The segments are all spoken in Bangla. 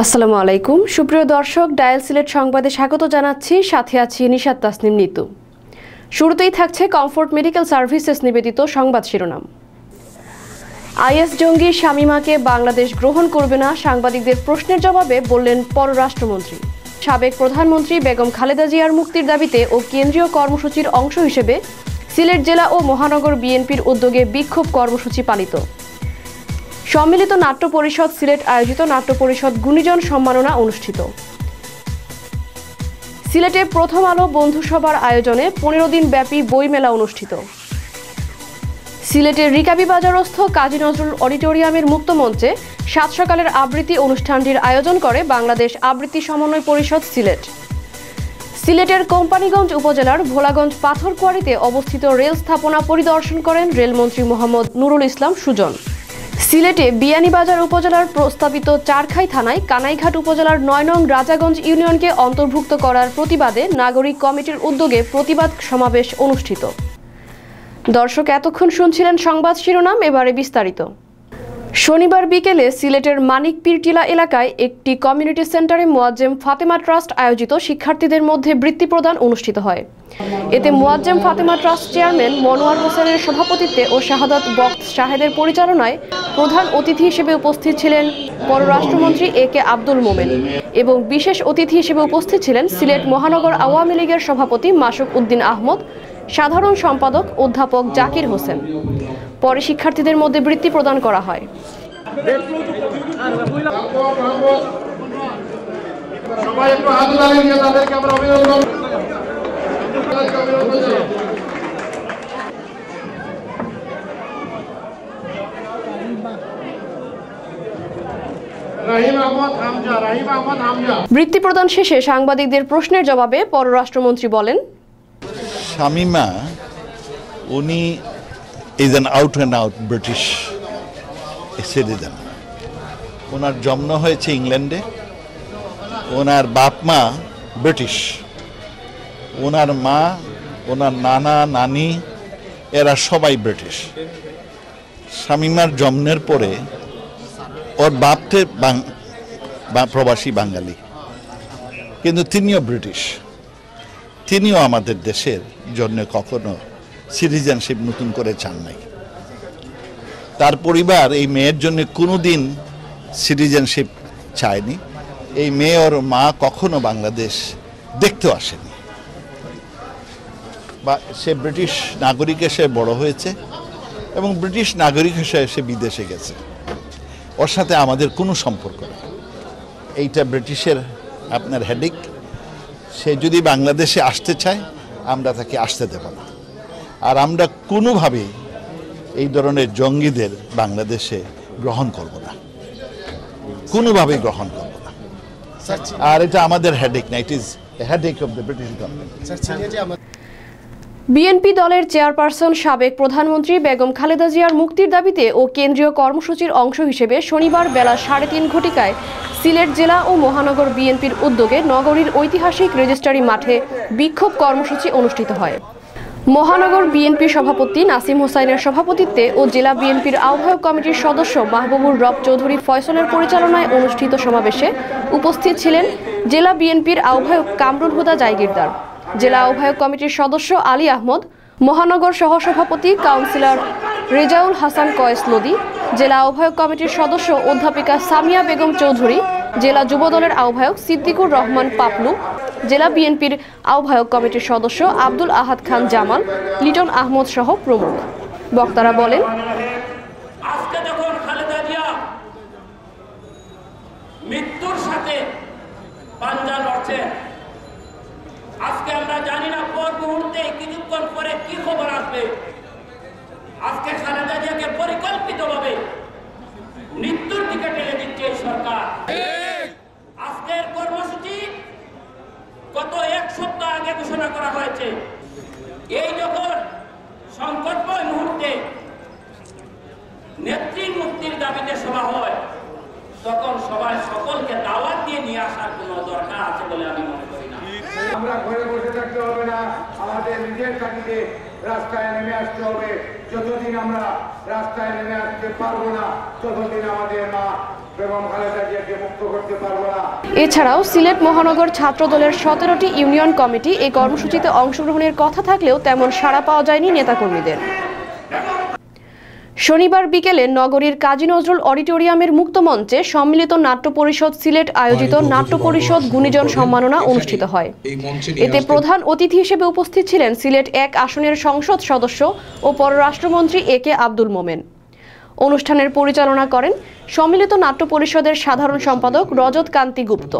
আসসালামু আলাইকুম সুপ্রিয় দর্শক ডায়াল সিলেট সংবাদে স্বাগত জানাচ্ছি সাথে আছি নিশাদ তাসনিম নিতু শুরুতেই থাকছে কমফোর্ট মেডিকেল সার্ভিসেস নিবেদিত সংবাদ শিরোনাম আইএস জঙ্গি শামিমাকে বাংলাদেশ গ্রহণ করবে না সাংবাদিকদের প্রশ্নের জবাবে বললেন পররাষ্ট্রমন্ত্রী সাবেক প্রধানমন্ত্রী বেগম খালেদা জিয়ার মুক্তির দাবিতে ও কেন্দ্রীয় কর্মসূচির অংশ হিসেবে সিলেট জেলা ও মহানগর বিএনপির উদ্যোগে বিক্ষোভ কর্মসূচি পালিত সম্মিলিত নাট্য পরিষদ সিলেট আয়োজিত নাট্য পরিষদ গুণীজন সম্মাননা অনুষ্ঠিত সিলেটে প্রথম আলো বন্ধুসভার আয়োজনে পনেরো দিন ব্যাপী বইমেলা অনুষ্ঠিত সিলেটের রিকাবি বাজারস্থ কাজী নজরুল অডিটোরিয়ামের মুক্তমঞ্চে সাত সকালের আবৃত্তি অনুষ্ঠানটির আয়োজন করে বাংলাদেশ আবৃত্তি সমন্বয় পরিষদ সিলেট সিলেটের কোম্পানিগঞ্জ উপজেলার ভোলাগঞ্জ পাথরকুয়ারিতে অবস্থিত রেল স্থাপনা পরিদর্শন করেন রেলমন্ত্রী মোহাম্মদ নুরুল ইসলাম সুজন সিলেটে বিয়ানীবাজার উপজেলার প্রস্তাবিত চারখাই থানায় কানাইঘাট উপজেলার নয় নং রাজাগঞ্জ ইউনিয়নকে অন্তর্ভুক্ত করার প্রতিবাদে নাগরিক কমিটির উদ্যোগে প্রতিবাদ সমাবেশ অনুষ্ঠিত দর্শক এতক্ষণ শুনছিলেন সংবাদ শিরোনাম এবারে বিস্তারিত শনিবার বিকেলে সিলেটের মানিক পীরটিলা এলাকায় একটি কমিউনিটি সেন্টারে মোয়াজ্জেম ফাতেমা ট্রাস্ট আয়োজিত শিক্ষার্থীদের মধ্যে বৃত্তি প্রদান অনুষ্ঠিত হয় এতে মোয়াজ্জেম ফাতেমা ট্রাস্ট চেয়ারম্যান মনোয়ার হোসেনের সভাপতিত্বে ও শাহাদাত বক্স শাহেদের পরিচালনায় প্রধান অতিথি হিসেবে উপস্থিত ছিলেন পররাষ্ট্রমন্ত্রী এ কে আব্দুল মোমেন এবং বিশেষ অতিথি হিসেবে উপস্থিত ছিলেন সিলেট মহানগর আওয়ামী লীগের সভাপতি মাসুক উদ্দিন আহমদ সাধারণ সম্পাদক অধ্যাপক জাকির হোসেন পরে শিক্ষার্থীদের মধ্যে বৃত্তি প্রদান করা হয় বৃত্তি প্রদান শেষে সাংবাদিকদের প্রশ্নের জবাবে পররাষ্ট্রমন্ত্রী বলেন শামিমা উনি is an out and out British citizen ওনার জন্ম হয়েছে ইংল্যান্ডে ওনার বাপ মা ব্রিটিশ ওনার মা ওনার নানা নানি এরা সবাই ব্রিটিশ শামিমার জন্মের পরে ওর বাপতে প্রবাসী বাঙালি কিন্তু তিনিও ব্রিটিশ তিনিও আমাদের দেশের জন্য কখনো সিটিজেনশিপ নতুন করে চান নাই তার পরিবার এই মেয়ের জন্য কোনো দিন সিটিজেনশিপ চায়নি এই মেয়ে ওর মা কখনো বাংলাদেশ দেখতেও আসেনি বা সে ব্রিটিশ নাগরিক এসে বড় হয়েছে এবং ব্রিটিশ নাগরিক হিসেবে সে বিদেশে গেছে ওর সাথে আমাদের কোনো সম্পর্ক নেই এইটা ব্রিটিশের আপনার হেডিক সে যদি বাংলাদেশে আসতে চায় আমরা তাকে আসতে দেব না আর আমরা কোনোভাবেই এই ধরনের জঙ্গিদের বাংলাদেশে গ্রহণ করব না কোনোভাবেই গ্রহণ করব না আর এটা আমাদের হেডেক না it is headache of the British government BNP দলের চেয়ারপারসন সাবেক প্রধানমন্ত্রী বেগম খালেদা জিয়ার মুক্তির দাবিতে ও কেন্দ্রীয় কর্মসূচির অংশ হিসেবে শনিবার বেলা সাড়ে তিন ঘটিকায় সিলেট জেলা ও মহানগর বিএনপির উদ্যোগে নগরীর ঐতিহাসিক রেজিস্ট্রারি মাঠে বিক্ষোভ কর্মসূচি অনুষ্ঠিত হয় মহানগর বিএনপি সভাপতি নাসিম হোসাইনের সভাপতিত্বে ও জেলা বিএনপির আহ্বায়ক কমিটির সদস্য মাহবুবুর রব চৌধুরী ফয়সলের পরিচালনায় অনুষ্ঠিত সমাবেশে উপস্থিত ছিলেন জেলা বিএনপির আহ্বায়ক কামরুল হুদা জাইগিরদার জেলা আহ্বায়ক কমিটির সদস্য আলী আহমদ মহানগর সহসভাপতি কাউন্সিলর রেজাউল হাসান কয়েস লোদি জেলা আহ্বায়ক কমিটির সদস্য অধ্যাপিকা সামিয়া বেগম চৌধুরী জেলা যুবদলের আহ্বায়ক সিদ্দিকুর রহমান পাপলু জেলা বিএনপির আহ্বায়ক কমিটির সদস্য আব্দুল আহাদ খান জামাল লিটন আহমদ সহ প্রমুখ বক্তারা বলেন মৃত্যুর সাথে পাঞ্জা খবর আসবে আজকে খালেদা জিয়াকে পরিকল্পিত ভাবে মৃত্যুর দিকে ঠেলে দিচ্ছে এই সরকার আজকের কর্মসূচি গত এক সপ্তাহ আগে ঘোষণা করা হয়েছে এই যখন সংকটময় মুহূর্তে নেত্রী মুক্তির দাবিতে সভা হয় তখন সবাই সকলকে দাওয়াত দিয়ে নিয়ে আসার কোন দরকার আছে বলে আমি মনে করি না আমরা ঘরে বসে থাকতে হবে না আমাদের নিজের চাকরিতে রাস্তায় নেমে আসতে হবে যতদিন আমরা রাস্তায় নেমে আসতে পারবো না ততদিন আমাদের মা এছাড়াও সিলেট মহানগর ছাত্র দলের সতেরোটি ইউনিয়ন কমিটি এই কর্মসূচিতে অংশগ্রহণের কথা থাকলেও তেমন সাড়া পাওয়া যায়নি নেতা কর্মীদের শনিবার বিকেলে নগরীর কাজী নজরুল অডিটোরিয়ামের মুক্তমঞ্চে সম্মিলিত নাট্য পরিষদ সিলেট আয়োজিত নাট্য পরিষদ গুণীজন সম্মাননা অনুষ্ঠিত হয় এতে প্রধান অতিথি হিসেবে উপস্থিত ছিলেন সিলেট এক আসনের সংসদ সদস্য ও পররাষ্ট্রমন্ত্রী এ কে আব্দুল মোমেন অনুষ্ঠানের পরিচালনা করেন সম্মিলিত নাট্য পরিষদের সাধারণ সম্পাদক রজত কান্তি গুপ্ত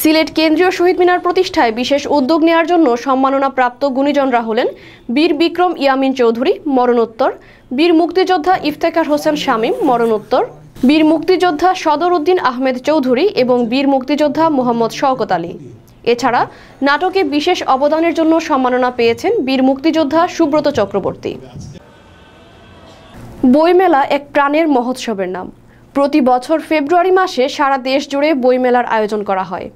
সিলেট কেন্দ্রীয় শহীদ মিনার প্রতিষ্ঠায় বিশেষ উদ্যোগ নেওয়ার জন্য সম্মাননা প্রাপ্ত গুণীজনরা হলেন বীর বিক্রম ইয়ামিন চৌধুরী মরণোত্তর বীর মুক্তিযোদ্ধা ইফতেখার হোসেন শামীম মরণোত্তর বীর মুক্তিযোদ্ধা সদর উদ্দিন আহমেদ চৌধুরী এবং বীর মুক্তিযোদ্ধা মোহাম্মদ শওকত আলী এছাড়া নাটকে বিশেষ অবদানের জন্য সম্মাননা পেয়েছেন বীর মুক্তিযোদ্ধা সুব্রত চক্রবর্তী বইমেলা এক প্রাণের মহোৎসবের নাম প্রতি বছর ফেব্রুয়ারি মাসে সারা দেশ জুড়ে বইমেলার আয়োজন করা হয়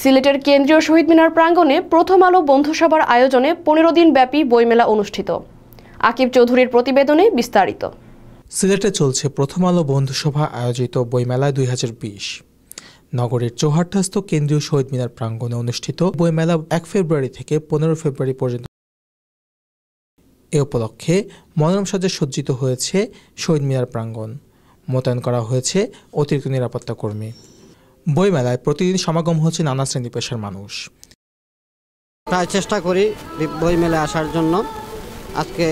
সিলেটের কেন্দ্রীয় শহীদ মিনার প্রাঙ্গণে প্রথম আলো বন্ধুসভার আয়োজনে পনেরো দিন ব্যাপী বইমেলা অনুষ্ঠিত আকিব চৌধুরীর প্রতিবেদনে বিস্তারিত সিলেটে চলছে প্রথম আলো বন্ধুসভা আয়োজিত বইমেলা দুই নগরের চৌহাট্টাস্থ কেন্দ্রীয় শহীদ মিনার প্রাঙ্গণে অনুষ্ঠিত বইমেলা এক ফেব্রুয়ারি থেকে পনেরো ফেব্রুয়ারি পর্যন্ত এ উপলক্ষে মনোরম সাজে সজ্জিত হয়েছে শহীদ মিনার প্রাঙ্গণ মোতায়েন করা হয়েছে অতিরিক্ত নিরাপত্তা কর্মী বইমেলায় প্রতিদিন সমাগম হচ্ছে নানা শ্রেণী পেশার মানুষ প্রায় চেষ্টা করি বইমেলায় আসার জন্য আজকে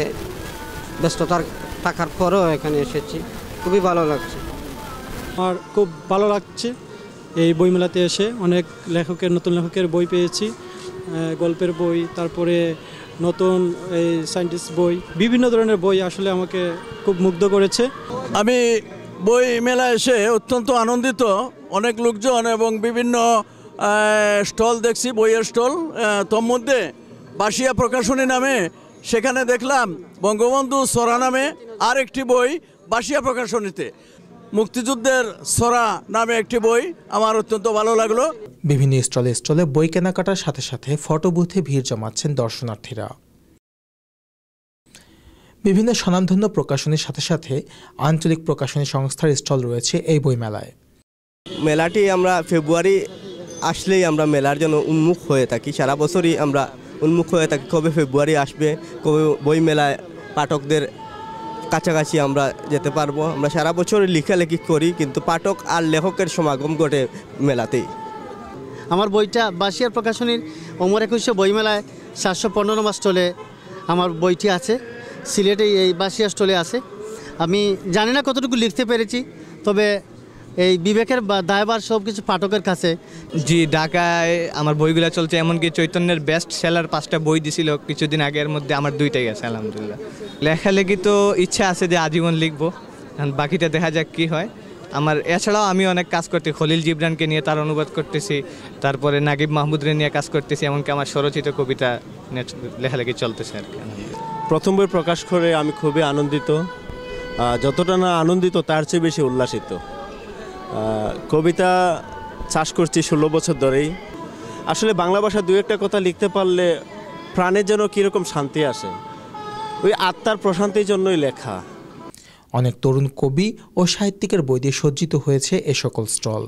ব্যস্ততার থাকার পরেও এখানে এসেছি খুবই ভালো লাগছে আমার খুব ভালো লাগছে এই বইমেলাতে এসে অনেক লেখকের নতুন লেখকের বই পেয়েছি গল্পের বই তারপরে নতুন এই সায়েন্টিস্ট বই বিভিন্ন ধরনের বই আসলে আমাকে খুব মুগ্ধ করেছে আমি বই মেলা এসে অত্যন্ত আনন্দিত অনেক লোকজন এবং বিভিন্ন স্টল দেখছি বইয়ের স্টল তোর মধ্যে বাসিয়া প্রকাশনী নামে সেখানে দেখলাম বঙ্গবন্ধু সরা নামে আরেকটি বই বাসিয়া প্রকাশনীতে মুক্তিযুদ্ধের সরা নামে একটি বই আমার অত্যন্ত ভালো লাগলো বিভিন্ন স্টলে স্টলে বই কেনাকাটার সাথে সাথে ফটো বুথে ভিড় জমাচ্ছেন দর্শনার্থীরা বিভিন্ন স্বনামধন্য প্রকাশনীর সাথে সাথে আঞ্চলিক প্রকাশনী সংস্থার স্টল রয়েছে এই বইমেলায় মেলাটি আমরা ফেব্রুয়ারি আসলেই আমরা মেলার জন্য উন্মুখ হয়ে থাকি সারা বছরই আমরা উন্মুখ হয়ে থাকি কবে ফেব্রুয়ারি আসবে কবে বই মেলায় পাঠকদের কাছাকাছি আমরা যেতে পারবো আমরা সারা বছর লেখালেখি করি কিন্তু পাঠক আর লেখকের সমাগম ঘটে মেলাতেই আমার বইটা বাসিয়ার প্রকাশনীর অমর একুশে বইমেলায় সাতশো পনেরো নম্বর স্টলে আমার বইটি আছে সিলেটে এই বাসিয়া স্টলে আছে আমি জানি না কতটুকু লিখতে পেরেছি তবে এই বিবেকের দায়বার সব কিছু পাঠকের কাছে জি ঢাকায় আমার বইগুলো চলছে এমনকি চৈতন্যের বেস্ট সেলার পাঁচটা বই দিছিল কিছুদিন আগের মধ্যে আমার দুইটাই গেছে আলহামদুলিল্লাহ লেখালেখি তো ইচ্ছা আছে যে আজীবন লিখবো বাকিটা দেখা যাক কি হয় আমার এছাড়াও আমি অনেক কাজ করতে খলিল জিবরানকে নিয়ে তার অনুবাদ করতেছি তারপরে নাগিব মাহমুদরে নিয়ে কাজ করতেছি এমনকি আমার স্বরচিত কবিতা লেখালেখি চলতেছে আর কি প্রথম বই প্রকাশ করে আমি খুবই আনন্দিত যতটা না আনন্দিত তার চেয়ে বেশি উল্লাসিত কবিতা চাষ করছি ষোলো বছর ধরেই আসলে বাংলা ভাষা দু একটা কথা লিখতে পারলে প্রাণের যেন কীরকম শান্তি আসে ওই আত্মার প্রশান্তির জন্যই লেখা অনেক তরুণ কবি ও সাহিত্যিকের বই দিয়ে সজ্জিত হয়েছে এ সকল স্টল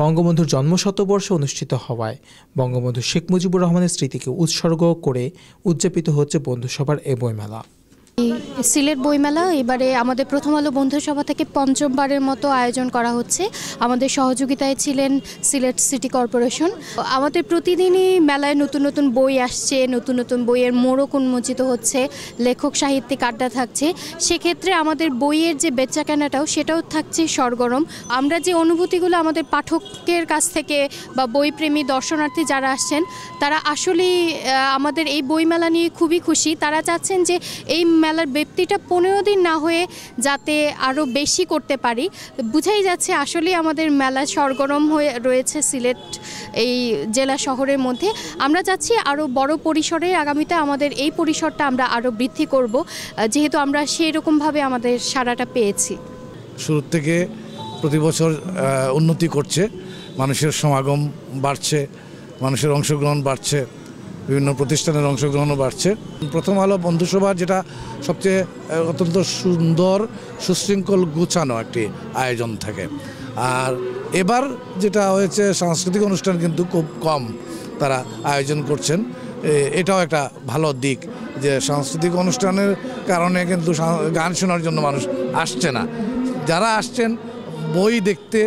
বঙ্গবন্ধুর জন্মশতবর্ষে অনুষ্ঠিত হওয়ায় বঙ্গবন্ধু শেখ মুজিবুর রহমানের স্মৃতিকে উৎসর্গ করে উদযাপিত হচ্ছে বন্ধুসভার এ বইমেলা সিলেট বইমেলা এবারে আমাদের প্রথম আলো বন্ধুসভা থেকে পঞ্চমবারের মতো আয়োজন করা হচ্ছে আমাদের সহযোগিতায় ছিলেন সিলেট সিটি কর্পোরেশন আমাদের প্রতিদিনই মেলায় নতুন নতুন বই আসছে নতুন নতুন বইয়ের মোড়ক উন্মোচিত হচ্ছে লেখক সাহিত্যিক আড্ডা থাকছে সেক্ষেত্রে আমাদের বইয়ের যে বেচাকেনাটাও সেটাও থাকছে সরগরম আমরা যে অনুভূতিগুলো আমাদের পাঠকের কাছ থেকে বা বইপ্রেমী দর্শনার্থী যারা আসছেন তারা আসলেই আমাদের এই বইমেলা নিয়ে খুবই খুশি তারা চাচ্ছেন যে এই মেলার ব্যাপ্তিটা পনেরো দিন না হয়ে যাতে আরও বেশি করতে পারি বুঝাই যাচ্ছে আসলে আমাদের মেলা সরগরম হয়ে রয়েছে সিলেট এই জেলা শহরের মধ্যে আমরা যাচ্ছি আরও বড় পরিসরে আগামীতে আমাদের এই পরিসরটা আমরা আরও বৃদ্ধি করব যেহেতু আমরা সেই রকমভাবে আমাদের সারাটা পেয়েছি শুরুর থেকে প্রতি বছর উন্নতি করছে মানুষের সমাগম বাড়ছে মানুষের অংশগ্রহণ বাড়ছে বিভিন্ন প্রতিষ্ঠানের অংশগ্রহণও বাড়ছে প্রথম আলো বন্ধুসভার যেটা সবচেয়ে অত্যন্ত সুন্দর সুশৃঙ্খল গুছানো একটি আয়োজন থাকে আর এবার যেটা হয়েছে সাংস্কৃতিক অনুষ্ঠান কিন্তু খুব কম তারা আয়োজন করছেন এটাও একটা ভালো দিক যে সাংস্কৃতিক অনুষ্ঠানের কারণে কিন্তু গান শোনার জন্য মানুষ আসছে না যারা আসছেন বই দেখতে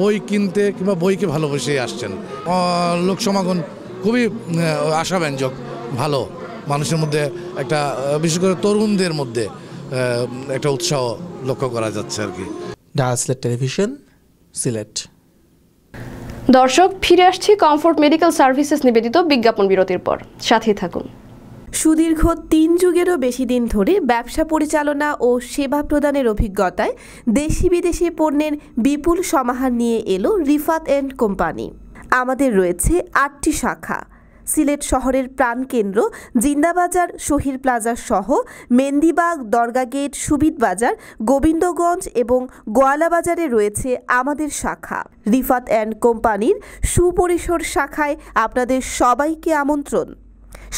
বই কিনতে কিংবা বইকে ভালোবেসেই আসছেন লোকসমাগম খুবই আশাব্যঞ্জক ভালো মানুষের মধ্যে একটা বিশেষ করে তরুণদের মধ্যে একটা উৎসাহ লক্ষ্য করা যাচ্ছে আর কি ডাসলেট টেলিভিশন সিলেট দর্শক ফিরে আসছি কমফোর্ট মেডিকেল সার্ভিসেস নিবেদিত বিজ্ঞাপন বিরতির পর সাথে থাকুন সুদীর্ঘ তিন যুগেরও বেশি দিন ধরে ব্যবসা পরিচালনা ও সেবা প্রদানের অভিজ্ঞতায় দেশি বিদেশি পণ্যের বিপুল সমাহার নিয়ে এলো রিফাত অ্যান্ড কোম্পানি আমাদের রয়েছে আটটি শাখা সিলেট শহরের প্রাণকেন্দ্র জিন্দাবাজার শহীদ প্লাজা সহ মেন্দিবাগ দরগা গেট সুবিদ বাজার গোবিন্দগঞ্জ এবং গোয়ালাবাজারে রয়েছে আমাদের শাখা রিফাত অ্যান্ড কোম্পানির সুপরিসর শাখায় আপনাদের সবাইকে আমন্ত্রণ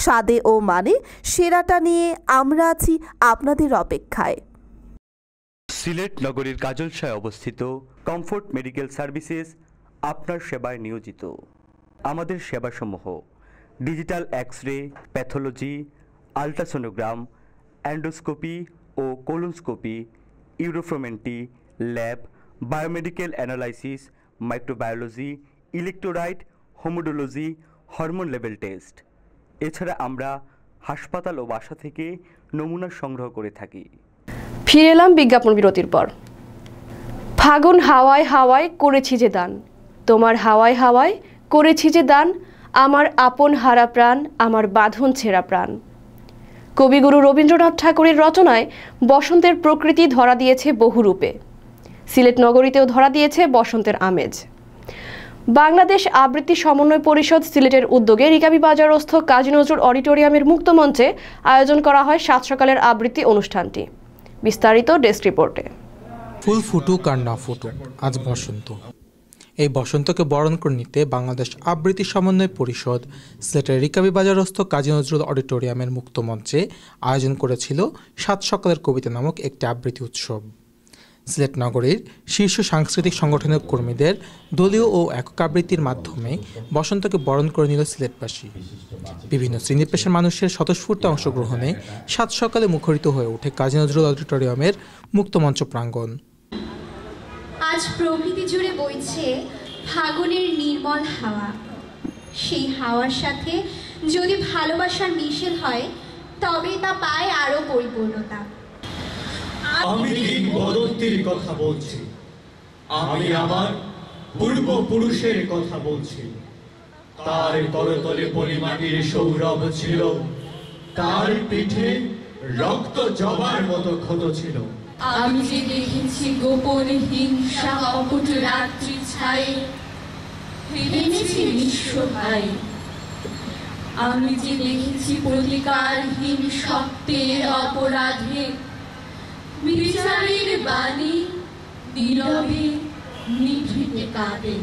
স্বাদে ও মানে সেরাটা নিয়ে আমরা আছি আপনাদের অপেক্ষায় সিলেট নগরীর কাজলসায় অবস্থিত কমফোর্ট মেডিকেল সার্ভিসেস আপনার সেবায় নিয়োজিত আমাদের সেবাসমূহ digital X ray pathology ultrasonogram endoscopy ও colonoscopy uroflowmetry lab biomedical analysis microbiology electrolyte haematology hormone level test এছাড়া আমরা হাসপাতাল ও বাসা থেকে নমুনা সংগ্রহ করে থাকি ফিরে এলাম বিজ্ঞাপন বিরতির পর ফাগুন হাওয়ায় হাওয়ায় করেছি যে দান তোমার হাওয়ায় হাওয়ায় করেছি যে দান আমার আপন হারা প্রাণ আমার বাঁধন ছেঁড়া প্রাণ কবিগুরু রবীন্দ্রনাথ ঠাকুরের রচনায় বসন্তের প্রকৃতি ধরা দিয়েছে বহুরূপে সিলেট নগরীতেও ধরা দিয়েছে বসন্তের আমেজ বাংলাদেশ আবৃত্তি সমন্বয় পরিষদ সিলেটের উদ্যোগে রিকাবি বাজারস্থ কাজী নজরুল অডিটোরিয়ামের মুক্তমঞ্চে আয়োজন করা হয় সাত সকালের আবৃত্তি অনুষ্ঠানটি বিস্তারিত ডেস্ক রিপোর্টে ফুল ফুটুক আর না ফুটুক আজ বসন্ত এই বসন্তকে বরণ করে নিতে বাংলাদেশ আবৃত্তি সমন্বয় পরিষদ সিলেটের রিকাবি বাজারস্থ কাজী নজরুল অডিটোরিয়ামের মুক্ত মঞ্চে আয়োজন করেছিল সাত সকালের কবিতা নামক একটি আবৃত্তি উৎসব সিলেট নগরীর শীর্ষ সাংস্কৃতিক সংগঠনের কর্মীদের দলীয় ও একক আবৃত্তির মাধ্যমে বসন্তকে বরণ করে নিল সিলেটবাসী বিভিন্ন শ্রেণী পেশার মানুষের স্বতঃস্ফূর্ত অংশগ্রহণে সাত সকালে মুখরিত হয়ে ওঠে কাজী নজরুল অডিটোরিয়ামের মুক্তমঞ্চ প্রাঙ্গণ আজ প্রকৃতি জুড়ে বইছে ফাগুনের নির্মল হাওয়া সেই হাওয়ার সাথে যদি ভালোবাসার মিশেল হয় তবে তা পায় আরো পরিপূর্ণতা আমি কিংবদন্তির কথা বলছি আমি আমার পূর্বপুরুষের কথা বলছি তার করতলে পরিমাণের সৌরভ ছিল তার পিঠে রক্ত জবার মতো ক্ষত ছিল আমি যে দেখেছি গোপন হিংসা অকুট রাত্রি ছাই হেরেছি নিঃসহায় আমি যে দেখেছি প্রতিকারহীন সত্যের অপরাধে বিচারের বাণী নীরবে নিভৃতে কাঁদে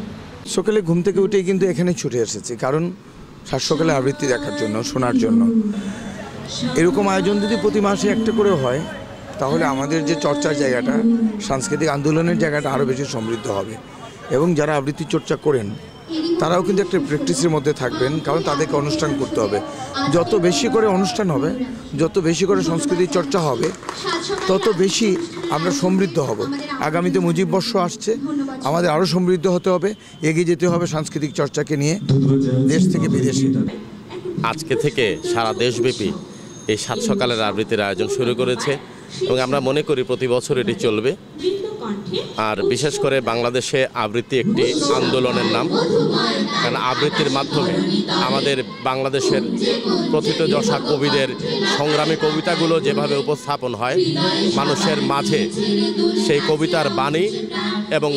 সকালে ঘুম থেকে উঠে কিন্তু এখানে ছুটে এসেছি কারণ সাত সকালে আবৃত্তি দেখার জন্য শোনার জন্য এরকম আয়োজন যদি প্রতি মাসে একটা করে হয় তাহলে আমাদের যে চর্চার জায়গাটা সাংস্কৃতিক আন্দোলনের জায়গাটা আরও বেশি সমৃদ্ধ হবে এবং যারা আবৃত্তি চর্চা করেন তারাও কিন্তু একটা প্র্যাকটিসের মধ্যে থাকবেন কারণ তাদেরকে অনুষ্ঠান করতে হবে যত বেশি করে অনুষ্ঠান হবে যত বেশি করে সংস্কৃতি চর্চা হবে তত বেশি আমরা সমৃদ্ধ হব আগামীতে মুজিব বর্ষ আসছে আমাদের আরও সমৃদ্ধ হতে হবে এগিয়ে যেতে হবে সাংস্কৃতিক চর্চাকে নিয়ে দেশ থেকে বিদেশে আজকে থেকে সারা দেশব্যাপী এই সাত সকালের আবৃত্তির আয়োজন শুরু করেছে এবং আমরা মনে করি প্রতি বছর এটি চলবে আর বিশেষ করে বাংলাদেশে আবৃত্তি একটি আন্দোলনের নাম কারণ আবৃত্তির মাধ্যমে আমাদের বাংলাদেশের প্রথিত যশা কবিদের সংগ্রামী কবিতাগুলো যেভাবে উপস্থাপন হয় মানুষের মাঝে সেই কবিতার বাণী এবং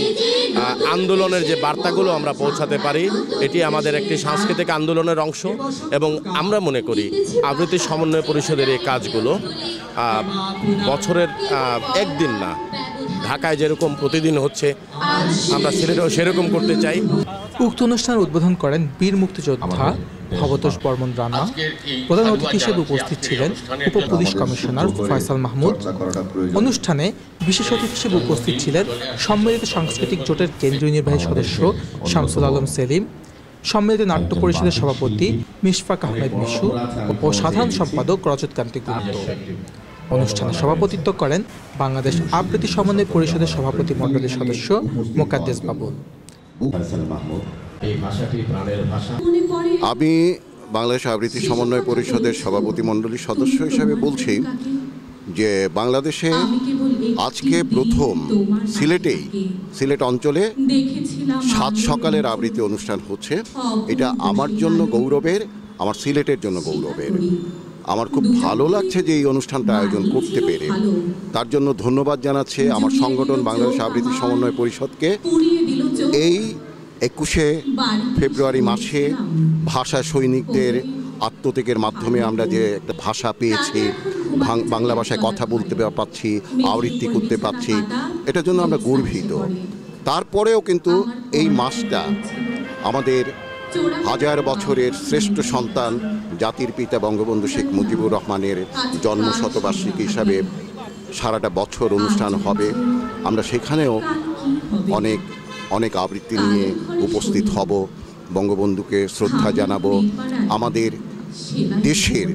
আন্দোলনের যে বার্তাগুলো আমরা পৌঁছাতে পারি এটি আমাদের একটি সাংস্কৃতিক আন্দোলনের অংশ এবং আমরা মনে করি আবৃত্তি সমন্বয় পরিষদের এই কাজগুলো বছরের একদিন না ঢাকায় যেরকম প্রতিদিন হচ্ছে আমরা সিলেটেও সেরকম করতে চাই উক্ত অনুষ্ঠান উদ্বোধন করেন বীর মুক্তিযোদ্ধা ভবতোষ বর্মন রানা প্রধান অতিথি হিসেবে উপস্থিত ছিলেন উপ পুলিশ কমিশনার ফয়সাল মাহমুদ অনুষ্ঠানে বিশেষ অতিথি হিসেবে উপস্থিত ছিলেন সম্মিলিত সাংস্কৃতিক জোটের কেন্দ্রীয় নির্বাহী সদস্য শামসুল আলম সেলিম সম্মিলিত নাট্য পরিষদের সভাপতি মিশফাক আহমেদ মিশু ও সাধারণ সম্পাদক রজত কান্তি গুপ্ত অনুষ্ঠানে সভাপতিত্ব করেন বাংলাদেশ আবৃত্তি সমন্বয় পরিষদের সভাপতি মণ্ডলীর সদস্য মোকাদ্দেশ বাবু আমি বাংলাদেশ আবৃত্তি সমন্বয় পরিষদের সভাপতি মণ্ডলীর সদস্য হিসেবে বলছি যে বাংলাদেশে আজকে প্রথম সিলেটেই সিলেট অঞ্চলে সাত সকালের আবৃত্তি অনুষ্ঠান হচ্ছে এটা আমার জন্য গৌরবের আমার সিলেটের জন্য গৌরবের আমার খুব ভালো লাগছে যে এই অনুষ্ঠানটা আয়োজন করতে পেরে তার জন্য ধন্যবাদ জানাচ্ছে আমার সংগঠন বাংলাদেশ আবৃত্তি সমন্বয় পরিষদকে এই একুশে ফেব্রুয়ারি মাসে ভাষা সৈনিকদের আত্মত্যাগের মাধ্যমে আমরা যে একটা ভাষা পেয়েছি বাংলা ভাষায় কথা বলতে পারছি আবৃত্তি করতে পারছি এটার জন্য আমরা গর্বিত তারপরেও কিন্তু এই মাসটা আমাদের হাজার বছরের শ্রেষ্ঠ সন্তান জাতির পিতা বঙ্গবন্ধু শেখ মুজিবুর রহমানের জন্ম শতবার্ষিকী হিসাবে সারাটা বছর অনুষ্ঠান হবে আমরা সেখানেও অনেক অনেক আবৃত্তি নিয়ে উপস্থিত হব বঙ্গবন্ধুকে শ্রদ্ধা জানাবো আমাদের দেশের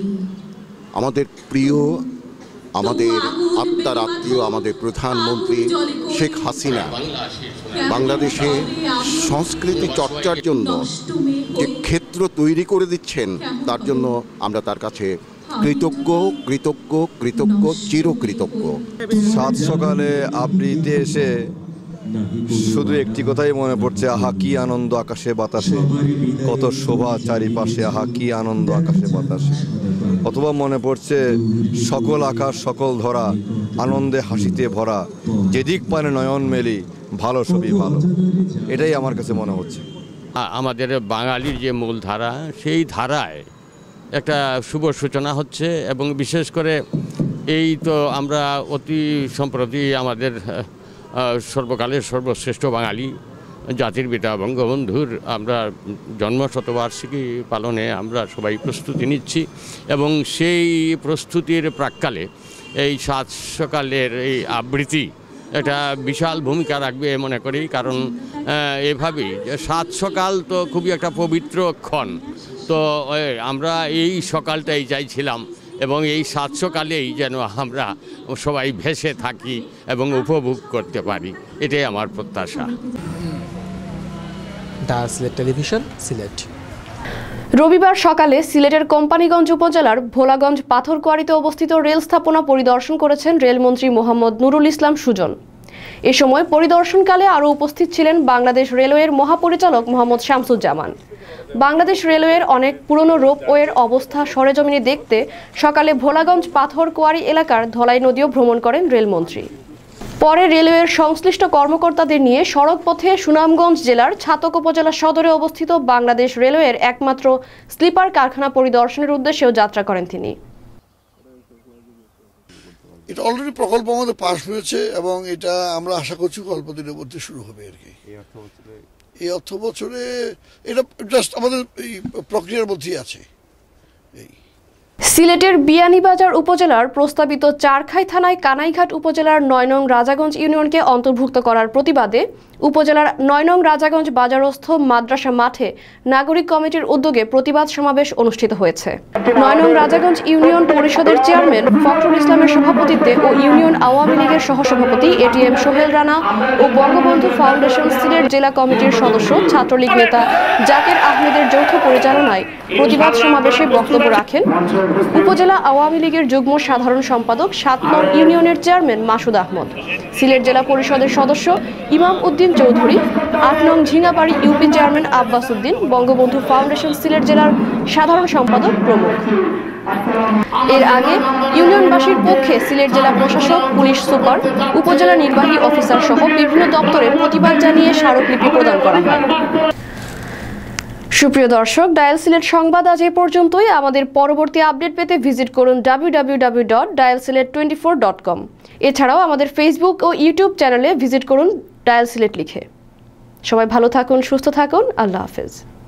আমাদের প্রিয় আমাদের আত্মার আত্মীয় আমাদের প্রধানমন্ত্রী শেখ হাসিনা বাংলাদেশে সংস্কৃতি চর্চার জন্য যে ক্ষেত্র তৈরি করে দিচ্ছেন তার জন্য আমরা তার কাছে কৃতজ্ঞ কৃতজ্ঞ কৃতজ্ঞ চিরকৃতজ্ঞ সাত সকালে আবৃত্তি এসে শুধু একটি কথাই মনে পড়ছে আহা কি আনন্দ আকাশে বাতাসে কত শোভা চারিপাশে আহা কি আনন্দ আকাশে বাতাসে অথবা মনে পড়ছে সকল আকাশ সকল ধরা আনন্দে হাসিতে ভরা যেদিক পানে নয়ন মেলি ভালো ছবি ভালো এটাই আমার কাছে মনে হচ্ছে আমাদের বাঙালির যে মূল ধারা সেই ধারায় একটা শুভ সূচনা হচ্ছে এবং বিশেষ করে এই তো আমরা অতি সম্প্রতি আমাদের সর্বকালের সর্বশ্রেষ্ঠ বাঙালি জাতির পিতা বঙ্গবন্ধুর আমরা জন্ম শতবার্ষিকী পালনে আমরা সবাই প্রস্তুতি নিচ্ছি এবং সেই প্রস্তুতির প্রাককালে এই সাত সকালের এই আবৃত্তি এটা বিশাল ভূমিকা রাখবে মনে করি কারণ এভাবেই সাত সকাল তো খুবই একটা পবিত্র ক্ষণ তো আমরা এই সকালটাই চাইছিলাম এবং এই সাত সকালেই যেন আমরা সবাই ভেসে থাকি এবং উপভোগ করতে পারি এটাই আমার প্রত্যাশা দ্য সিলেট টেলিভিশন সিলেট রবিবার সকালে সিলেটের কোম্পানিগঞ্জ উপজেলার ভোলাগঞ্জ পাথরকোয়ারিতে অবস্থিত রেল স্থাপনা পরিদর্শন করেছেন রেলমন্ত্রী মোহাম্মদ নুরুল ইসলাম সুজন এ সময় পরিদর্শনকালে আরও উপস্থিত ছিলেন বাংলাদেশ রেলওয়ের মহাপরিচালক মোহাম্মদ শামসুজ্জামান বাংলাদেশ রেলওয়ের অনেক পুরনো রোপওয়ের অবস্থা সরেজমিনে দেখতে সকালে ভোলাগঞ্জ পাথরকোয়ারি এলাকার ধলাই নদীও ভ্রমণ করেন রেলমন্ত্রী পরে রেলওয়ের সংশ্লিষ্ট কর্মকর্তাদের নিয়ে সড়ক পথে সুনামগঞ্জ জেলার ছাতক উপজেলা সদরে অবস্থিত বাংলাদেশ রেলওয়ের একমাত্র স্লিপার কারখানা পরিদর্শনের উদ্দেশ্যেও যাত্রা করেন তিনি এটা অলরেডি প্রকল্প আমাদের পাশ হয়েছে এবং এটা আমরা আশা করছি অল্প দিনের মধ্যে শুরু হবে আর কি এই অর্থ বছরে এটা জাস্ট আমাদের এই প্রক্রিয়ার মধ্যেই আছে এই সিলেটের বিয়ানীবাজার উপজেলার প্রস্তাবিত চারখাই থানায় কানাইঘাট উপজেলার নয়নং রাজাগঞ্জ ইউনিয়নকে অন্তর্ভুক্ত করার প্রতিবাদে উপজেলার নয় নং রাজাগঞ্জ বাজারস্থ মাদ্রাসা মাঠে নাগরিক কমিটির উদ্যোগে প্রতিবাদ সমাবেশ অনুষ্ঠিত হয়েছে নয় নং রাজাগঞ্জ ইউনিয়ন পরিষদের চেয়ারম্যান ফখরুল ইসলামের সভাপতিত্বে ও ইউনিয়ন আওয়ামী লীগের সহসভাপতি এটিএম সোহেল রানা ও বঙ্গবন্ধু ফাউন্ডেশন সিলেট জেলা কমিটির সদস্য ছাত্রলীগ নেতা জাকের আহমেদের যৌথ পরিচালনায় প্রতিবাদ সমাবেশে বক্তব্য রাখেন উপজেলা আওয়ামী লীগের যুগ্ম সাধারণ সম্পাদক সাত নং ইউনিয়নের চেয়ারম্যান মাসুদ আহমদ সিলেট জেলা পরিষদের সদস্য ইমাম উদ্দিন উদ্দিন চৌধুরী আট নং Jhingabari UP chairman Abbas Uddin Bangabandhu foundation Sylhet জেলার সাধারণ সম্পাদক প্রমুখ এর আগে ইউনিয়নবাসীর পক্ষে সিলেট জেলা প্রশাসক পুলিশ সুপার উপজেলা নির্বাহী অফিসার সহ বিভিন্ন দপ্তরের প্রতিবাদ জানিয়ে স্মারকলিপি প্রদান করা হয় সুপ্রিয় দর্শক ডায়াল সিলেট সংবাদ আজ এ পর্যন্তই আমাদের পরবর্তী আপডেট পেতে ভিজিট করুন ডাব্লিউ এছাড়াও আমাদের ফেসবুক ও ইউটিউব চ্যানেলে ভিজিট করুন ডায়াল সিলেট লিখে সবাই ভালো থাকুন সুস্থ থাকুন আল্লাহ হাফেজ